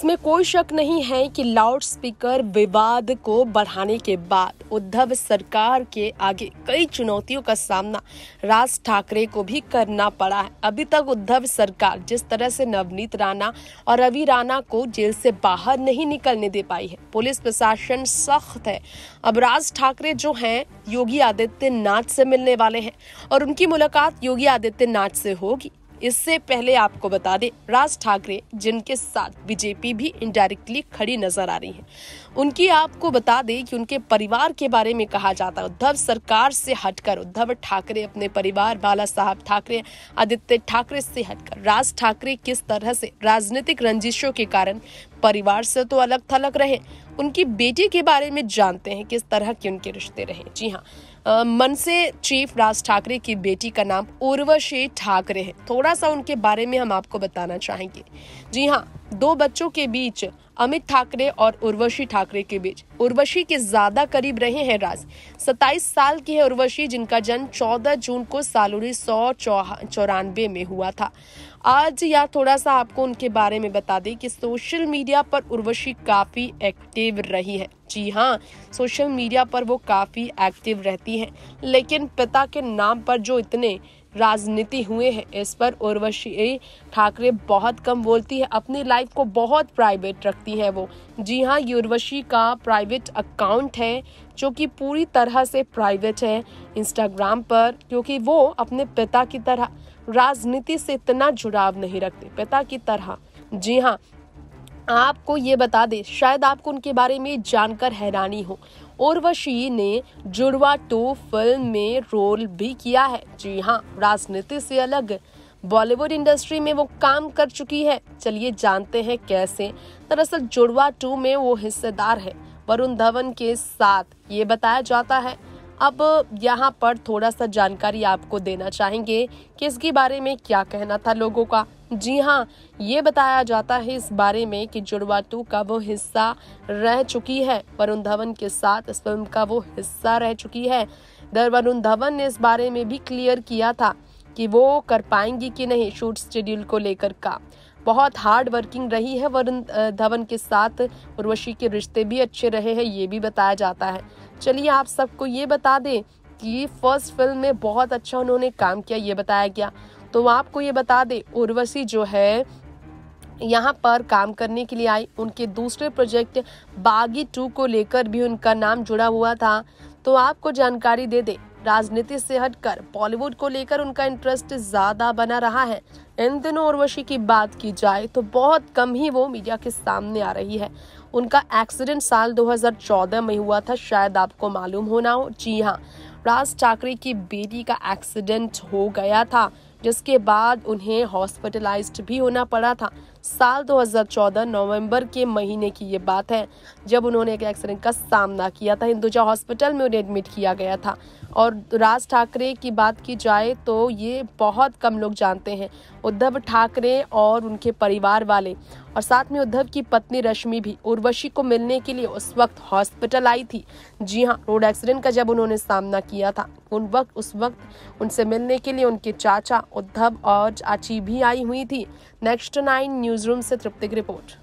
इसमें कोई शक नहीं है कि लाउड स्पीकर विवाद को बढ़ाने के बाद उद्धव सरकार के आगे कई चुनौतियों का सामना राज ठाकरे को भी करना पड़ा है अभी तक उद्धव सरकार जिस तरह से नवनीत राणा और रवि राणा को जेल से बाहर नहीं निकलने दे पाई है पुलिस प्रशासन सख्त है अब राज ठाकरे जो हैं योगी आदित्यनाथ से मिलने वाले हैं और उनकी मुलाकात योगी आदित्यनाथ से होगी इससे पहले आपको बता दें राज ठाकरे जिनके साथ बीजेपी भी इनडायरेक्टली खड़ी नजर आ रही है उनकी आपको बता दें कि उनके परिवार के बारे में कहा जाता है उद्धव सरकार से हटकर उद्धव ठाकरे अपने परिवार बाला साहब ठाकरे आदित्य ठाकरे से हटकर राज ठाकरे किस तरह से राजनीतिक रंजिशों के कारण परिवार से तो अलग थलग रहे उनकी बेटी के बारे में जानते हैं किस तरह के उनके रिश्ते रहे जी हाँ मन से चीफ राज ठाकरे की बेटी का नाम उर्वशी ठाकरे है थोड़ा सा उनके बारे में हम आपको बताना चाहेंगे जी हाँ दो बच्चों के बीच अमित ठाकरे और उर्वशी ठाकरे के बीच उर्वशी के ज्यादा करीब रहे हैं राज 27 साल की है उर्वशी जिनका जन्म 14 जून को साल उन्नीस सौ चौरानबे में हुआ था आज या थोड़ा सा आपको उनके बारे में बता दें कि सोशल मीडिया पर उर्वशी काफी एक्टिव रही है जी हाँ सोशल मीडिया पर वो काफ़ी एक्टिव रहती हैं लेकिन पिता के नाम पर जो इतने राजनीति हुए हैं इस पर उर्वशी ठाकरे बहुत कम बोलती है अपनी लाइफ को बहुत प्राइवेट रखती हैं वो जी हाँ ये उर्वशी का प्राइवेट अकाउंट है जो कि पूरी तरह से प्राइवेट है इंस्टाग्राम पर क्योंकि वो अपने पिता की तरह राजनीति से इतना जुड़ाव नहीं रखते पिता की तरह जी हाँ आपको ये बता दें शायद आपको उनके बारे में जानकर हैरानी हो उर्वशी ने जुड़वा टू फिल्म में रोल भी किया है जी हाँ राजनीति से अलग बॉलीवुड इंडस्ट्री में वो काम कर चुकी है चलिए जानते हैं कैसे दरअसल जुड़वा टू में वो हिस्सेदार है वरुण धवन के साथ ये बताया जाता है अब यहाँ पर थोड़ा सा जानकारी आपको देना चाहेंगे कि इसके बारे में क्या कहना था लोगों का जी हाँ ये बताया जाता है इस बारे में कि जुड़वा टू का वो हिस्सा रह चुकी है वरुण धवन के साथ इस फिल्म का वो हिस्सा रह चुकी है दर वरुण धवन ने इस बारे में भी क्लियर किया था कि वो कर पाएंगी कि नहीं शूट शेड्यूल को लेकर का बहुत हार्ड वर्किंग रही है वरुण धवन के साथ उर्वशी के रिश्ते भी अच्छे रहे हैं ये भी बताया जाता है चलिए आप सबको ये बता दें कि फर्स्ट फिल्म में बहुत अच्छा उन्होंने काम किया ये बताया गया तो आपको ये बता दें उर्वशी जो है यहाँ पर काम करने के लिए आई उनके दूसरे प्रोजेक्ट बागी टू को लेकर भी उनका नाम जुड़ा हुआ था तो आपको जानकारी दे दे राजनीति से हटकर बॉलीवुड को लेकर उनका इंटरेस्ट ज्यादा बना रहा है इन दिनों उर्वशी की बात की जाए तो बहुत कम ही वो मीडिया के सामने आ रही है उनका एक्सीडेंट साल 2014 में हुआ था शायद आपको मालूम होना हो जी हाँ राज ठाकरे की बेटी का एक्सीडेंट हो गया था जिसके बाद उन्हें हॉस्पिटलाइज भी होना पड़ा था साल 2014 नवंबर के महीने की ये बात है जब उन्होंने एक एक्सीडेंट का सामना किया था हिंदुजा हॉस्पिटल में उन्हें एडमिट किया गया था और राज ठाकरे की बात की जाए तो ये बहुत कम लोग जानते हैं उद्धव ठाकरे और उनके परिवार वाले और साथ में उद्धव की पत्नी रश्मि भी उर्वशी को मिलने के लिए उस वक्त हॉस्पिटल आई थी जी हाँ रोड एक्सीडेंट का जब उन्होंने सामना किया था उन वक्त उस वक्त उनसे मिलने के लिए उनके चाचा उद्धव और चाची भी आई हुई थी नेक्स्ट नाइन न्यूज रूम से तृप्ति रिपोर्ट